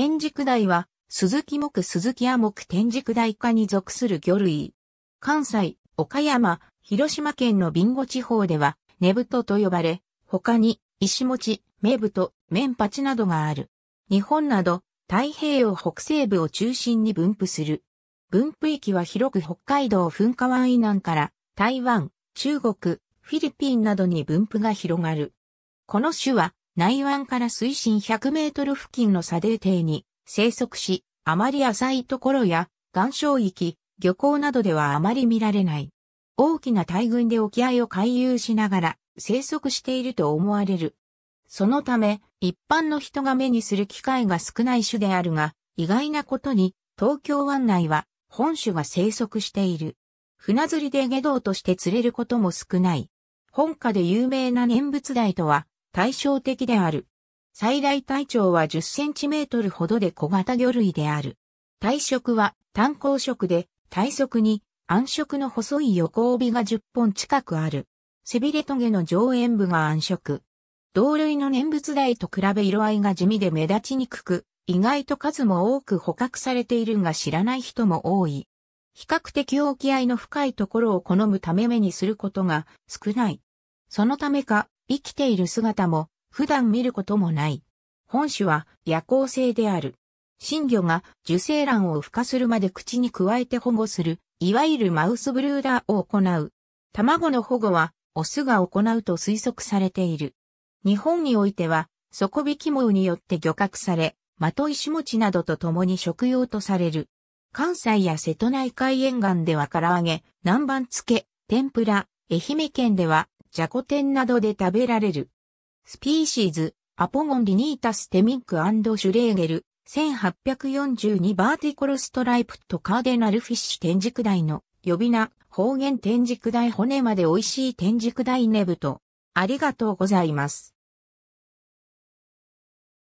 天竺大は、鈴木木鈴木亜木天竺大科に属する魚類。関西、岡山、広島県のビンゴ地方では、根太と呼ばれ、他に、石餅、芽太、綿八などがある。日本など、太平洋北西部を中心に分布する。分布域は広く北海道噴火湾以南から台湾、中国、フィリピンなどに分布が広がる。この種は内湾から水深100メートル付近の砂泥底に生息し、あまり浅いところや岩礁域、漁港などではあまり見られない。大きな大群で沖合を回遊しながら生息していると思われる。そのため、一般の人が目にする機会が少ない種であるが、意外なことに、東京湾内は本種が生息している。船釣りで下道として釣れることも少ない。本家で有名な念仏台とは対照的である。最大体長は10センチメートルほどで小型魚類である。体色は単行色で、体側に暗色の細い横帯が10本近くある。背びれ棘の上縁部が暗色。同類の念仏台と比べ色合いが地味で目立ちにくく、意外と数も多く捕獲されているが知らない人も多い。比較的沖合の深いところを好むため目にすることが少ない。そのためか、生きている姿も普段見ることもない。本種は夜行性である。新魚が受精卵を孵化するまで口に加えて保護する、いわゆるマウスブルーダーを行う。卵の保護はオスが行うと推測されている。日本においては底引き網によって漁獲され、まといしなどと共に食用とされる。関西や瀬戸内海沿岸では唐揚げ、南蛮漬け、天ぷら、愛媛県ではじゃこ天などで食べられる。スピーシーズ、アポゴンリニータステミックシュレーゲル、1842バーティコルストライプとカーデナルフィッシュ天竺台の呼び名、方言天竺大骨まで美味しい天竺大ネブと、ありがとうございます。